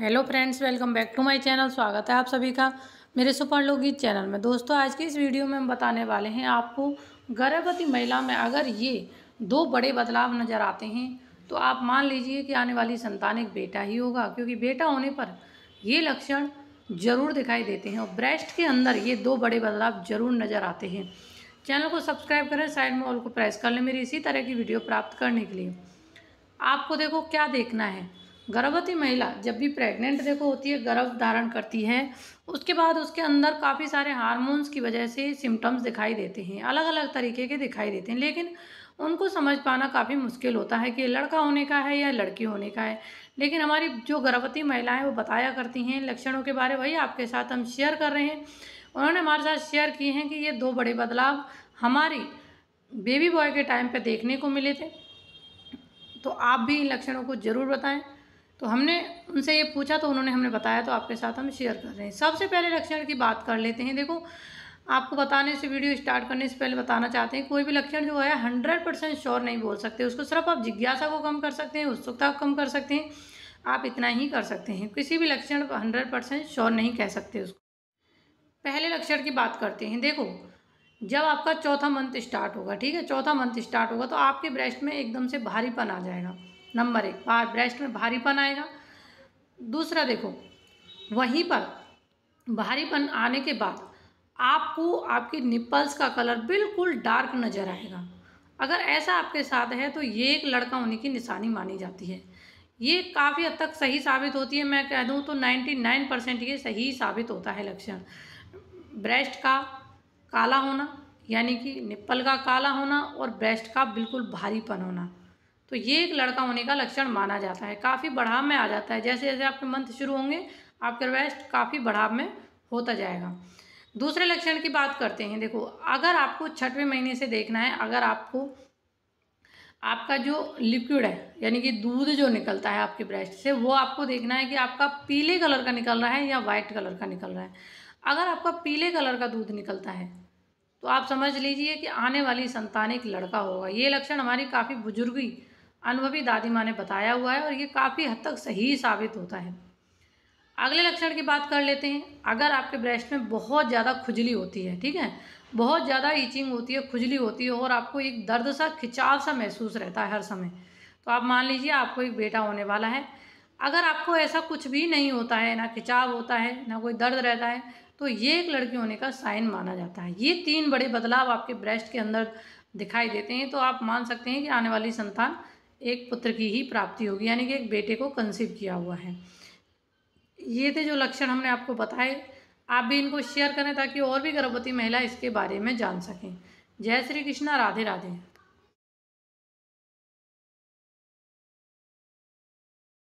hello friends welcome back to my channel स्वागत है आप सभी का मेरे सुपर लोकगीत चैनल में दोस्तों आज के इस वीडियो में हम बताने वाले हैं आपको गर्भवती महिला में अगर ये दो बड़े बदलाव नज़र आते हैं तो आप मान लीजिए कि आने वाली संतान एक बेटा ही होगा क्योंकि बेटा होने पर ये लक्षण ज़रूर दिखाई देते हैं और ब्रेस्ट के अंदर ये दो बड़े बदलाव ज़रूर नज़र आते हैं चैनल को सब्सक्राइब करें साइड में ऑल को प्रेस कर लें मेरी इसी तरह की वीडियो प्राप्त करने के लिए आपको देखो क्या देखना है गर्भवती महिला जब भी प्रेग्नेंट देखो होती है गर्भ धारण करती है उसके बाद उसके अंदर काफ़ी सारे हार्मोन्स की वजह से सिम्टम्स दिखाई देते हैं अलग अलग तरीके के दिखाई देते हैं लेकिन उनको समझ पाना काफ़ी मुश्किल होता है कि लड़का होने का है या लड़की होने का है लेकिन हमारी जो गर्भवती महिलाएं वो बताया करती हैं लक्षणों के बारे वही आपके साथ हम शेयर कर रहे हैं उन्होंने हमारे साथ शेयर किए हैं कि ये दो बड़े बदलाव हमारी बेबी बॉय के टाइम पर देखने को मिले थे तो आप भी इन लक्षणों को ज़रूर बताएँ तो हमने उनसे ये पूछा तो उन्होंने हमने बताया तो आपके साथ हम शेयर कर रहे हैं सबसे पहले लक्षण की बात कर लेते हैं देखो आपको बताने से वीडियो स्टार्ट करने से पहले बताना चाहते हैं कोई भी लक्षण जो है हंड्रेड परसेंट श्योर नहीं बोल सकते उसको सिर्फ आप जिज्ञासा को कम कर सकते हैं उत्सुकता को कम कर सकते हैं आप इतना ही कर सकते हैं किसी भी लक्षण हंड्रेड परसेंट श्योर नहीं कह सकते उसको पहले लक्षण की बात करते हैं देखो जब आपका चौथा मंथ स्टार्ट होगा ठीक है चौथा मंथ स्टार्ट होगा तो आपके ब्रेस्ट में एकदम से भारीपन आ जाएगा नंबर एक बार ब्रेस्ट में भारीपन आएगा दूसरा देखो वहीं पर भारीपन आने के बाद आपको आपके निप्पल्स का कलर बिल्कुल डार्क नज़र आएगा अगर ऐसा आपके साथ है तो ये एक लड़का होने की निशानी मानी जाती है ये काफ़ी हद तक सही साबित होती है मैं कह दूँ तो 99 परसेंट ये सही साबित होता है लक्षण ब्रेस्ट का काला होना यानी कि निप्पल का काला होना और ब्रेस्ट का बिल्कुल भारीपन होना तो ये एक लड़का होने का लक्षण माना जाता है काफ़ी बढ़ाव में आ जाता है जैसे जैसे आपके मंथ शुरू होंगे आपके रेस्ट काफ़ी बढ़ाव में होता जाएगा दूसरे लक्षण की बात करते हैं देखो अगर आपको छठवें महीने से देखना है अगर आपको आपका जो लिक्विड है यानी कि दूध जो निकलता है आपके ब्रेस्ट से वो आपको देखना है कि आपका पीले कलर का निकल रहा है या वाइट कलर का निकल रहा है अगर आपका पीले कलर का दूध निकलता है तो आप समझ लीजिए कि आने वाली संतान एक लड़का होगा ये लक्षण हमारी काफ़ी बुजुर्गी अनुभवी दादी माँ ने बताया हुआ है और ये काफ़ी हद तक सही साबित होता है अगले लक्षण की बात कर लेते हैं अगर आपके ब्रेस्ट में बहुत ज़्यादा खुजली होती है ठीक है बहुत ज़्यादा ईचिंग होती है खुजली होती है और आपको एक दर्द सा खिंचाव सा महसूस रहता है हर समय तो आप मान लीजिए आपको एक बेटा होने वाला है अगर आपको ऐसा कुछ भी नहीं होता है ना खिंचाव होता है ना कोई दर्द रहता है तो ये एक लड़की होने का साइन माना जाता है ये तीन बड़े बदलाव आपके ब्रेस्ट के अंदर दिखाई देते हैं तो आप मान सकते हैं कि आने वाली संतान एक पुत्र की ही प्राप्ति होगी यानी कि एक बेटे को कंसीव किया हुआ है ये थे जो लक्षण हमने आपको बताए आप भी इनको शेयर करें ताकि और भी गर्भवती महिला इसके बारे में जान सकें जय श्री कृष्णा राधे राधे